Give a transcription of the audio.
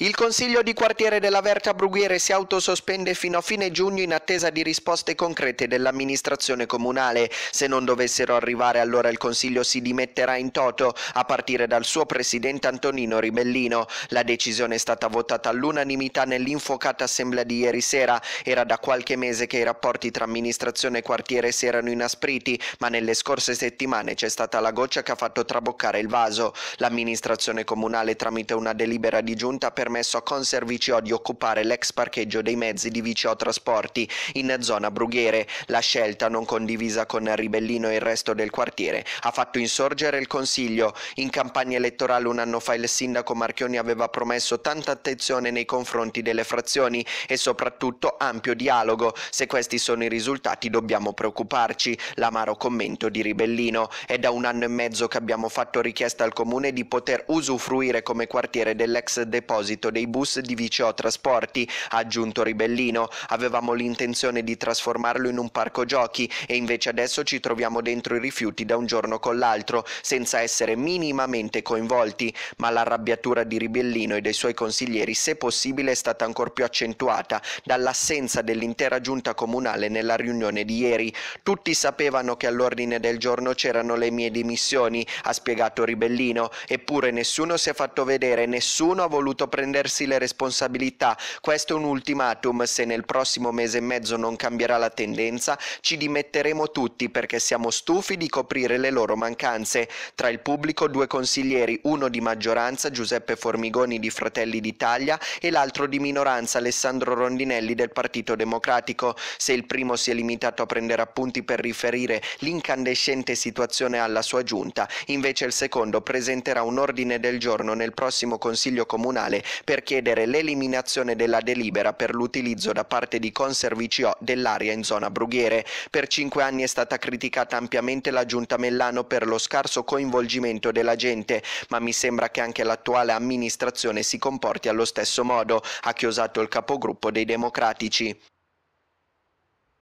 Il Consiglio di quartiere della Verta Brughiere si autosospende fino a fine giugno in attesa di risposte concrete dell'amministrazione comunale. Se non dovessero arrivare allora il Consiglio si dimetterà in toto, a partire dal suo presidente Antonino Ribellino. La decisione è stata votata all'unanimità nell'infocata assemblea di ieri sera. Era da qualche mese che i rapporti tra amministrazione e quartiere si erano inaspriti, ma nelle scorse settimane c'è stata la goccia che ha fatto traboccare il vaso. L'amministrazione comunale tramite una delibera di giunta per permesso a Conservicio di occupare l'ex parcheggio dei mezzi di Vicio Trasporti in zona Brughiere. La scelta, non condivisa con Ribellino e il resto del quartiere, ha fatto insorgere il Consiglio. In campagna elettorale un anno fa il sindaco Marchioni aveva promesso tanta attenzione nei confronti delle frazioni e soprattutto ampio dialogo. Se questi sono i risultati dobbiamo preoccuparci. L'amaro commento di Ribellino. È da un anno e mezzo che abbiamo fatto richiesta al comune di poter usufruire come quartiere dell'ex deposito proposito dei bus di VCO Trasporti, ha aggiunto Ribellino, avevamo l'intenzione di trasformarlo in un parco giochi e invece adesso ci troviamo dentro i rifiuti da un giorno con l'altro, senza essere minimamente coinvolti, ma l'arrabbiatura di Ribellino e dei suoi consiglieri, se possibile, è stata ancor più accentuata dall'assenza dell'intera giunta comunale nella riunione di ieri. Tutti sapevano che all'ordine del giorno c'erano le mie dimissioni, ha spiegato Ribellino, eppure nessuno si è fatto vedere, nessuno ha voluto prendere prendersi le responsabilità. Questo è un ultimatum, se nel prossimo mese e mezzo non cambierà la tendenza, ci dimetteremo tutti perché siamo stufi di coprire le loro mancanze. Tra il pubblico due consiglieri, uno di maggioranza, Giuseppe Formigoni di Fratelli d'Italia, e l'altro di minoranza, Alessandro Rondinelli del Partito Democratico. Se il primo si è limitato a prendere appunti per riferire l'incandescente situazione alla sua giunta, invece il secondo presenterà un ordine del giorno nel prossimo Consiglio Comunale per chiedere l'eliminazione della delibera per l'utilizzo da parte di Conservicio dell'aria in zona Brughiere. Per cinque anni è stata criticata ampiamente la Giunta Mellano per lo scarso coinvolgimento della gente, ma mi sembra che anche l'attuale amministrazione si comporti allo stesso modo, ha chiosato il capogruppo dei Democratici.